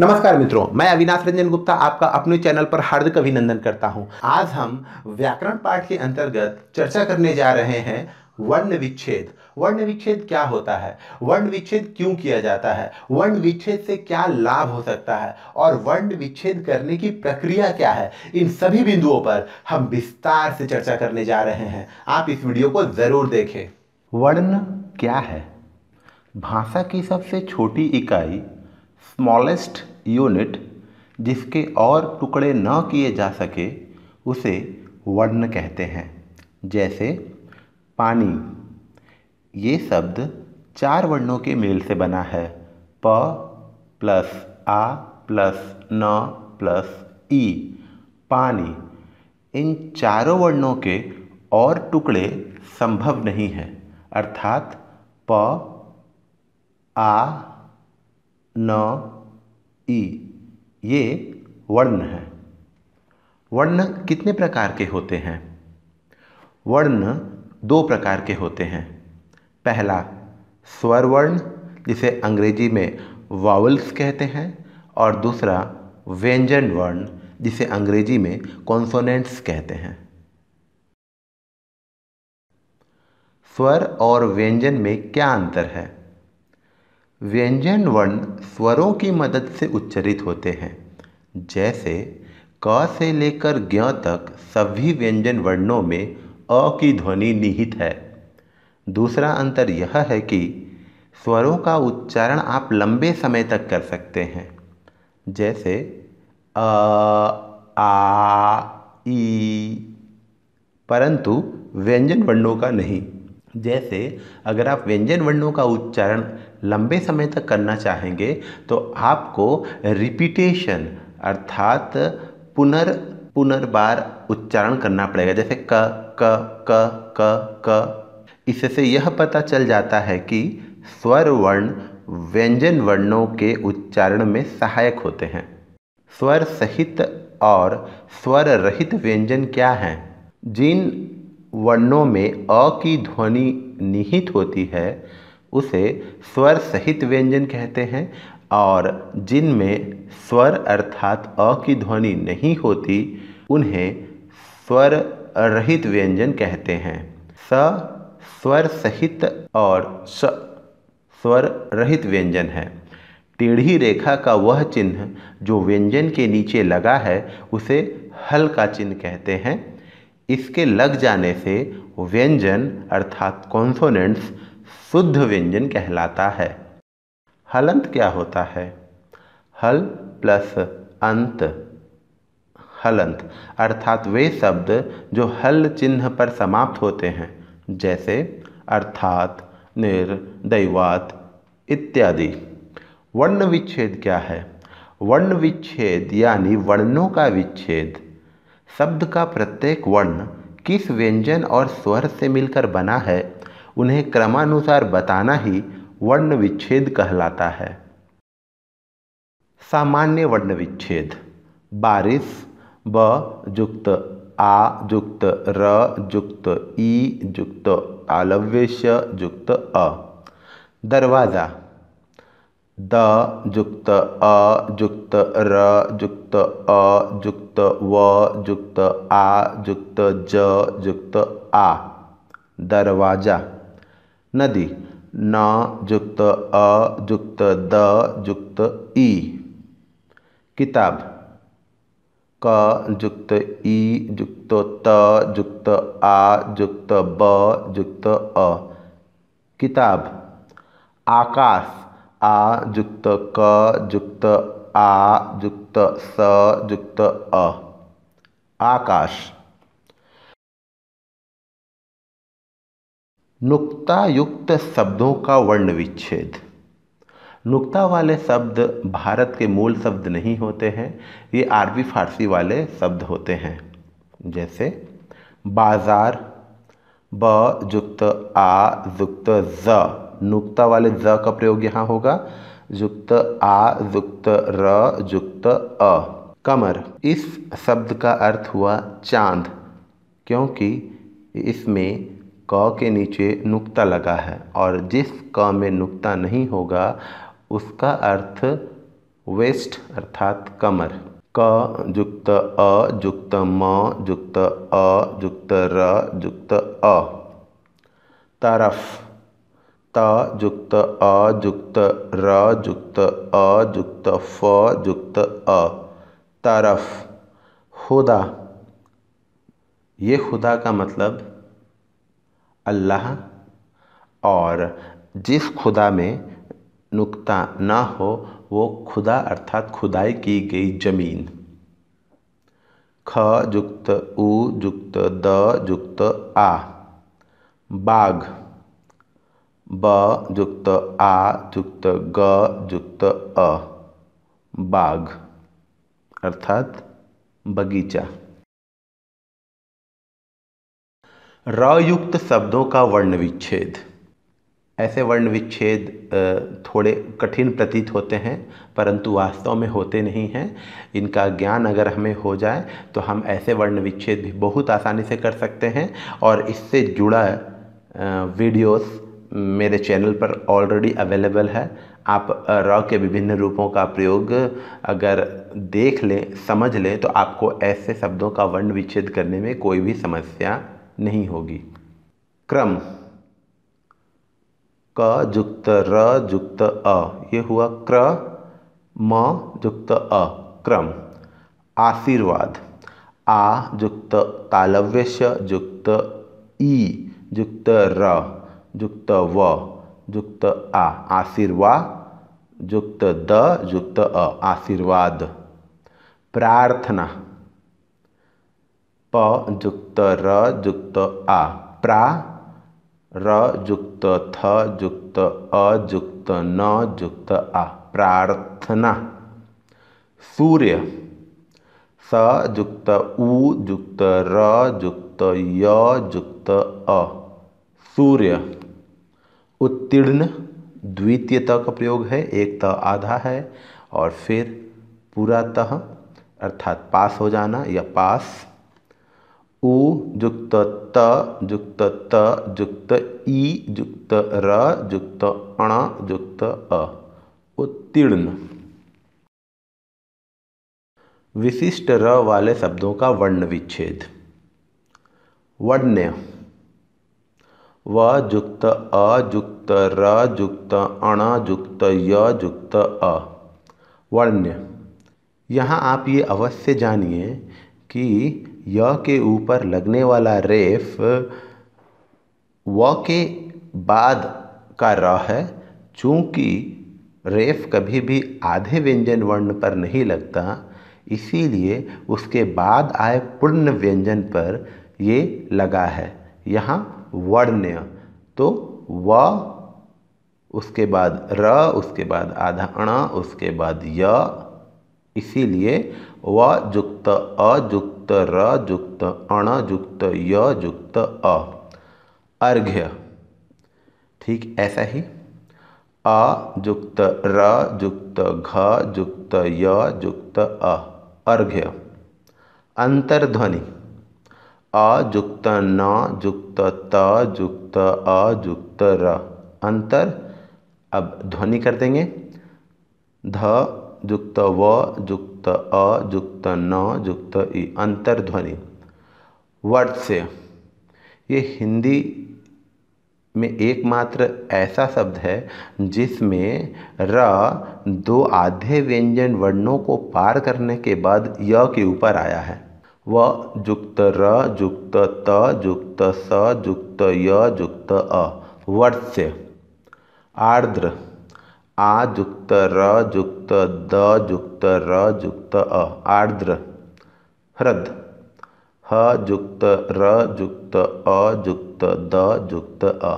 नमस्कार मित्रों मैं अविनाश रंजन गुप्ता आपका अपने चैनल पर हार्दिक अभिनंदन करता हूं आज हम व्याकरण पाठ के अंतर्गत चर्चा करने जा रहे हैं वर्ण विच्छेद वर्ण विच्छेद क्या होता है वर्ण विच्छेद क्यों किया जाता है वर्ण विच्छेद से क्या लाभ हो सकता है और वर्ण विच्छेद करने की प्रक्रिया क्या है इन सभी बिंदुओं पर हम विस्तार से चर्चा करने जा रहे हैं आप इस वीडियो को जरूर देखें वर्ण क्या है भाषा की सबसे छोटी इकाई स्मॉलेस्ट यूनिट जिसके और टुकड़े न किए जा सके उसे वर्ण कहते हैं जैसे पानी ये शब्द चार वर्णों के मेल से बना है प प्लस आ प्लस न प्लस ई पानी इन चारों वर्णों के और टुकड़े संभव नहीं हैं अर्थात प आ न ई ये वर्ण हैं वर्ण कितने प्रकार के होते हैं वर्ण दो प्रकार के होते हैं पहला स्वर वर्ण जिसे अंग्रेजी में वावल्स कहते हैं और दूसरा व्यंजन वर्ण जिसे अंग्रेजी में कॉन्सोनेंट्स कहते हैं स्वर और व्यंजन में क्या अंतर है व्यंजन वर्ण स्वरों की मदद से उच्चरित होते हैं जैसे क से लेकर ज्ञ तक सभी व्यंजन वर्णों में अ की ध्वनि निहित है दूसरा अंतर यह है कि स्वरों का उच्चारण आप लंबे समय तक कर सकते हैं जैसे अ आ ई परंतु व्यंजन वर्णों का नहीं जैसे अगर आप व्यंजन वर्णों का उच्चारण लंबे समय तक करना चाहेंगे तो आपको रिपीटेशन अर्थात पुनर् पुनर्बार उच्चारण करना पड़ेगा जैसे क क क क क इससे यह पता चल जाता है कि स्वर वर्ण व्यंजन वर्णों के उच्चारण में सहायक होते हैं स्वर सहित और स्वर रहित व्यंजन क्या हैं जिन वर्णों में अ की ध्वनि निहित होती है उसे स्वर सहित व्यंजन कहते हैं और जिनमें स्वर अर्थात अ की ध्वनि नहीं होती उन्हें स्वर रहित व्यंजन कहते हैं स स्वर सहित और स स्वर रहित व्यंजन है टेढ़ी रेखा का वह चिन्ह जो व्यंजन के नीचे लगा है उसे हल का चिन्ह कहते हैं इसके लग जाने से व्यंजन अर्थात कॉन्सोनेंट्स शुद्ध व्यंजन कहलाता है हलंत क्या होता है हल प्लस अंत हलंत अर्थात वे शब्द जो हल चिन्ह पर समाप्त होते हैं जैसे अर्थात निर दैवात इत्यादि वर्ण विच्छेद क्या है वर्ण विच्छेद यानी वर्णों का विच्छेद शब्द का प्रत्येक वर्ण किस व्यंजन और स्वर से मिलकर बना है उन्हें क्रमानुसार बताना ही वर्ण विच्छेद कहलाता है सामान्य वर्ण विच्छेद बारिश ब जुक्त आ जुक्त र जुक्त ई जुक्त आलव्य युक्त अ दरवाज़ा द जुक्त अ जुक्त र जुक्त अ जुक्त व जुक्त आ जुक्त ज जुक्त आ दरवाज़ा नदी न जुक्त अ जुक्त द जुक्त ई किताब क जुक्त ई जुक्त त जुक्त आ जुक्त ब जुक्त अ किताब आकाश आ युक्त क युक्त आ युक्त स युक्त अ आकाश नुक्ता युक्त शब्दों का वर्ण विच्छेद नुक्ता वाले शब्द भारत के मूल शब्द नहीं होते हैं ये अरबी फारसी वाले शब्द होते हैं जैसे बाजार ब युक्त आ युक्त ज नुक्ता वाले ज का प्रयोग यहाँ होगा जुक्त आ जुक्त र जुक्त अ कमर इस शब्द का अर्थ हुआ चांद क्योंकि इसमें क के नीचे नुक्ता लगा है और जिस क में नुक्ता नहीं होगा उसका अर्थ वेस्ट अर्थात कमर क जुक्त अ जुक्त म जुक्त अ जुक्त र जुक्त अ तरफ ता जुक्त आ जुक्त रा जुक्त आ जुक्त फ जुक्त अ तरफ खुदा ये खुदा का मतलब अल्लाह और जिस खुदा में नुक्ता ना हो वो खुदा अर्थात खुदाई की गई जमीन ख जुक्त उ जुक्त द जुक्त आ बाघ ब जुक्त आ जुक्त ग जुक्त अ बाग अर्थात बगीचा रयुक्त शब्दों का वर्ण विच्छेद ऐसे वर्ण विच्छेद थोड़े कठिन प्रतीत होते हैं परंतु वास्तव में होते नहीं हैं इनका ज्ञान अगर हमें हो जाए तो हम ऐसे वर्ण विच्छेद भी बहुत आसानी से कर सकते हैं और इससे जुड़ा वीडियोस मेरे चैनल पर ऑलरेडी अवेलेबल है आप रॉ के विभिन्न रूपों का प्रयोग अगर देख लें समझ लें तो आपको ऐसे शब्दों का वर्ण विच्छेद करने में कोई भी समस्या नहीं होगी क्रम क जुक्त र जुक्त अ ये हुआ क्र म जुक्त अ क्रम आशीर्वाद आ युक्त तालव्य युक्त ई युक्त र युक्त व युक्त आ आशीर्वा युक्त द युक्त अ आशीर्वाद प्रार्थना प युक्त र युक्त आ प्रा र युक्त थ युक्त अ युक्त न युक्त आ प्रार्थना सूर्य स युक्त उ युक्त र युक्त य युक्त अ सूर्य उत्तीर्ण द्वितीय त का प्रयोग है एक त आधा है और फिर पूरा तह अर्थात पास हो जाना या पास उ युक्त त युक्त त युक्त ई युक्त र युक्त अण युक्त अ उत्तीर्ण विशिष्ट र वाले शब्दों का वर्ण विच्छेद वर्ण्य व युक्त अ युक्त रुक्त जुक्त युक्त अ वर्ण्य यहाँ आप ये अवश्य जानिए कि य के ऊपर लगने वाला रेफ व के बाद का र है चूँकि रेफ कभी भी आधे व्यंजन वर्ण पर नहीं लगता इसीलिए उसके बाद आए पूर्ण व्यंजन पर ये लगा है यहाँ वर्ण्य तो व उसके बाद र उसके बाद आधा अण उसके बाद य इसीलिए व जुक्त अयुक्त र जुक्त अण जुक्त य जुक्त अ अर्घ्य ठीक ऐसा ही अ जुक्त र जुक्त घ जुक्त य जुक्त अ अर्घ्य अंतर्ध्वनि अयुक्त न युक्त त युक्त अयुक्त र अंतर अब ध्वनि कर देंगे ध युक्त व युक्त अ न युक्त इ अंतर ध्वनि वर्ड से ये हिंदी में एकमात्र ऐसा शब्द है जिसमें र दो आधे व्यंजन वर्णों को पार करने के बाद य के ऊपर आया है व जुक्त र जुक्त त जुक्त स जुक्त य जुक्त अ वर्ष आर्द्र आ जुक्त र जुक्त द जुक्त र जुक्त अ आर्द्र ह्रद ह जुक्त र जुक्त अ जुक्त द जुक्त अ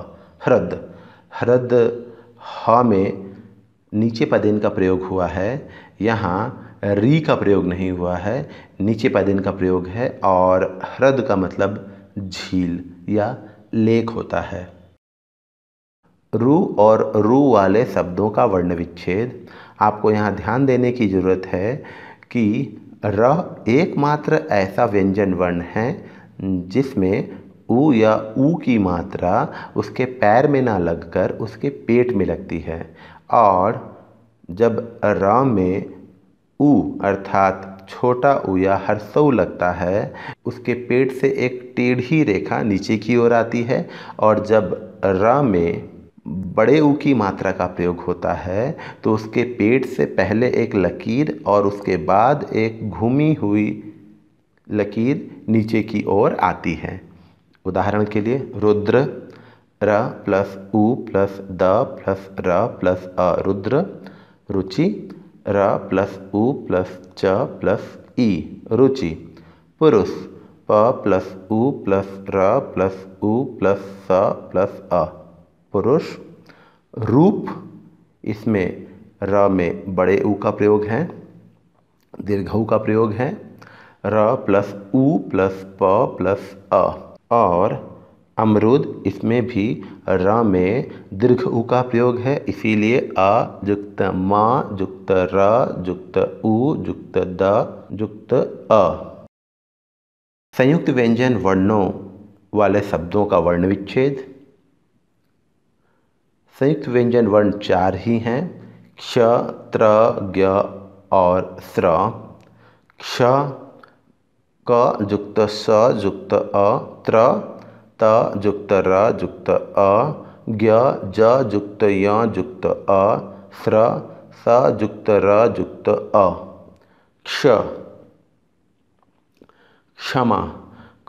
ह्रद ह्रद ह में नीचे पदेन का प्रयोग हुआ है यहाँ री का प्रयोग नहीं हुआ है नीचे पदेन का प्रयोग है और ह्रद का मतलब झील या लेक होता है रू और रू वाले शब्दों का वर्ण विच्छेद आपको यहाँ ध्यान देने की ज़रूरत है कि र एकमात्र ऐसा व्यंजन वर्ण है जिसमें ऊ या ऊ की मात्रा उसके पैर में ना लगकर उसके पेट में लगती है और जब र में उ अर्थात छोटा ऊ या हर्सऊ लगता है उसके पेट से एक टेढ़ी रेखा नीचे की ओर आती है और जब र में बड़े ऊ की मात्रा का प्रयोग होता है तो उसके पेट से पहले एक लकीर और उसके बाद एक घूमी हुई लकीर नीचे की ओर आती है उदाहरण के लिए रुद्र र प्लस उ प्लस द प्लस र प्लस अ रुद्र रुचि र प्लस उ प्लस च प्लस इ रुचि पुरुष प प्लस उ प्लस र प्लस उ प्लस स प्लस अ पुरुष रूप इसमें र में बड़े ऊ का प्रयोग है दीर्घ उ का प्रयोग है र प्लस उ प्लस प प्लस अ और अमरूद इसमें भी र में दीर्घ ऊ का प्रयोग है इसीलिए अ युक्त म युक्त र युक्त उ युक्त द युक्त अ संयुक्त व्यंजन वर्णों वाले शब्दों का वर्ण विच्छेद संयुक्त व्यंजन वर्ण चार ही हैं क्ष त्र ज्ञ और स्र क्ष क युक्त स युक्त अ त्र ता जुक्त रा जुक्त आ ज्ञा जा जुक्त या जुक्त आ स्रा सा जुक्त रा जुक्त क्ष क्षमा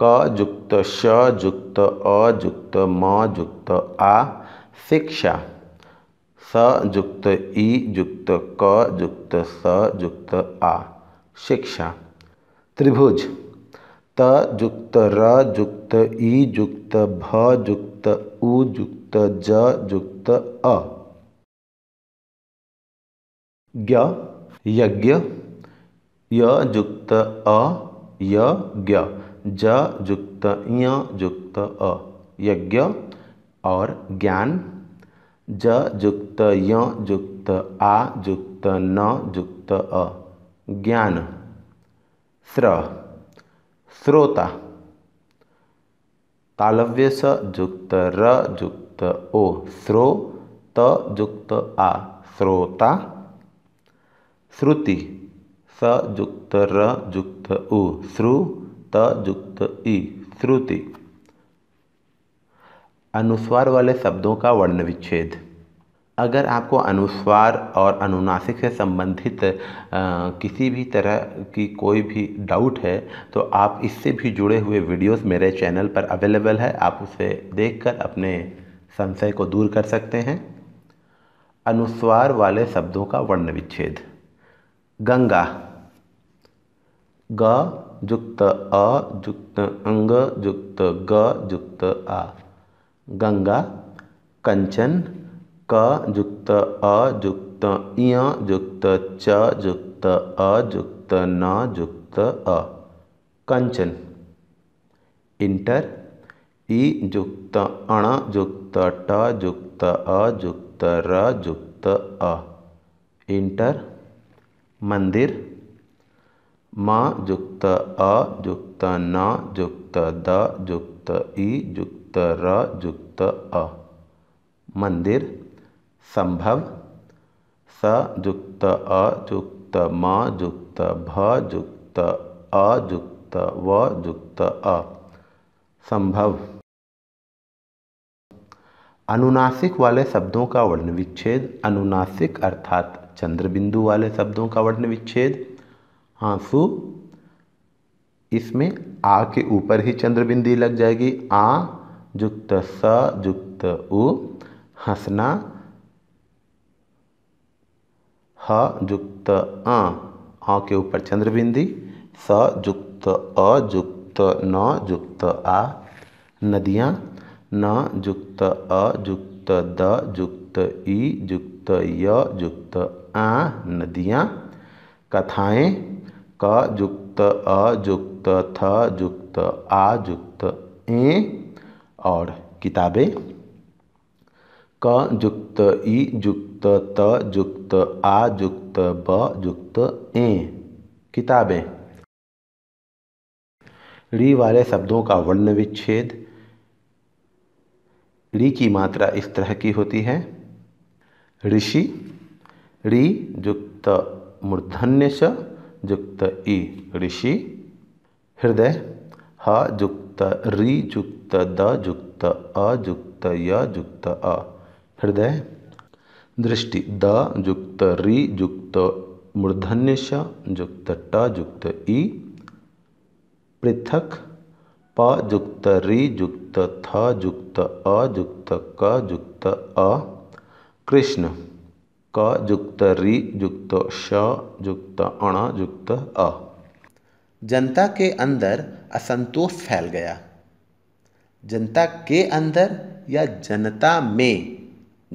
क जुक्त श जुक्त अ जुक्त म जुक्त आ शिक्षा स जुक्त ई जुक्त क जुक्त स जुक्त आ शिक्षा त्रिभुज त जुक्त र जुक्त ई जुक्त भ जुक्त उ जुक्त ज जुक्त अ यज्ञ य जुक्त अ य ज जुक्त य जुक्त अ यज्ञ और ज्ञान ज जुक्त य जुक्त आ जुक्त न जुक्त अ ज्ञान स्र श्रोता तालव्य स जुक्त र जुक्त ओ स्रो त जुक्त आ श्रोता श्रुति स जुक्त र जुक्त उ श्रु त जुक्त ई श्रुति अनुस्वार वाले शब्दों का वर्ण विच्छेद अगर आपको अनुस्वार और अनुनासिक से संबंधित किसी भी तरह की कोई भी डाउट है तो आप इससे भी जुड़े हुए वीडियोस मेरे चैनल पर अवेलेबल है आप उसे देखकर अपने संशय को दूर कर सकते हैं अनुस्वार वाले शब्दों का वर्ण विच्छेद गंगा ग जुक्त अ जुक्त अंग जुक्त ग जुक्त आ गंगा कंचन का जुक्त आ जुक्त इया जुक्त च जुक्त आ जुक्त ना जुक्त आ कंचन इंटर ई जुक्त अण जुक्त टा जुक्त आ जुक्त र जुक्त आ इंटर मंदिर मा जुक्त आ जुक्त ना जुक्त द जुक्त ई जुक्त र जुक्त आ मंदिर संभव स जुक्त अ जुक्त म जुक्त भ जुक्त अ जुक्त व जुक्त अ संभव अनुनासिक वाले शब्दों का वर्ण विच्छेद अनुनासिक अर्थात चंद्रबिंदु वाले शब्दों का वर्ण विच्छेद आंसू इसमें आ के ऊपर ही चंद्रबिंदी लग जाएगी आ जुक्त स जुक्त उ हंसना ह जुक्त अ अ के ऊपर चंद्रबिंदी स जुक्त अ जुक्त न जुक्त आ नदियाँ न जुक्त अ जुक्त द जुक्त ई जुक्त य जुक्त आ नदियाँ कथाएँ क जुक्त अ जुक्त थ जुक्त आ जुक्त ए और किताबें क जुक्त ई जुक्त त युक्त आ युक्त ब युक्त ए किताबें री वाले शब्दों का वर्ण विच्छेद री की मात्रा इस तरह की होती है ऋषि री युक्त मूर्धन्य युक्त ई ऋषि हृदय ह युक्त री युक्त द युक्त अ युक्त य युक्त अ हृदय दृष्टि द युक्त रि युक्त मूर्धन्य युक्त ट युक्त ई पृथक प युक्त रि युक्त थ युक्त अ युक्त क युक्त अ कृष्ण क युक्त रि युक्त श युक्त अण युक्त अ जनता के अंदर असंतोष फैल गया जनता के अंदर या जनता में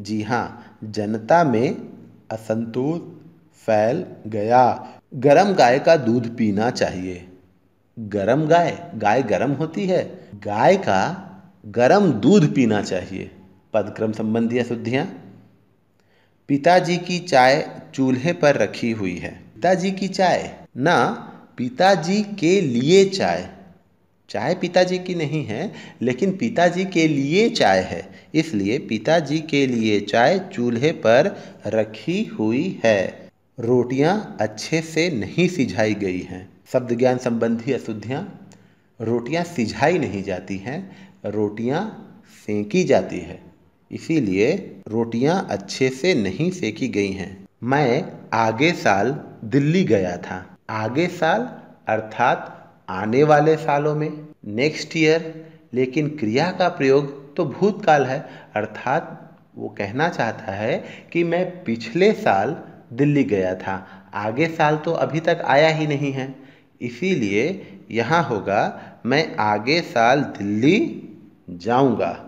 जी हाँ जनता में असंतोष फैल गया गरम गाय का दूध पीना चाहिए गरम गाय गाय गरम होती है गाय का गरम दूध पीना चाहिए पदक्रम संबंधी अशुद्धियाँ पिताजी की चाय चूल्हे पर रखी हुई है पिताजी की चाय ना पिताजी के लिए चाय चाय पिताजी की नहीं है लेकिन पिताजी के लिए चाय है इसलिए पिताजी के लिए चाय चूल्हे पर रखी हुई है रोटियां अच्छे से नहीं सिझाई गई हैं शब्द ज्ञान संबंधी अशुद्धियाँ रोटियां सिझाई नहीं जाती हैं रोटियां सेंकी जाती है इसीलिए रोटियां अच्छे से नहीं सेकी गई हैं मैं आगे साल दिल्ली गया था आगे साल अर्थात आने वाले सालों में नेक्स्ट ईयर लेकिन क्रिया का प्रयोग तो भूतकाल है अर्थात वो कहना चाहता है कि मैं पिछले साल दिल्ली गया था आगे साल तो अभी तक आया ही नहीं है इसीलिए यहाँ होगा मैं आगे साल दिल्ली जाऊँगा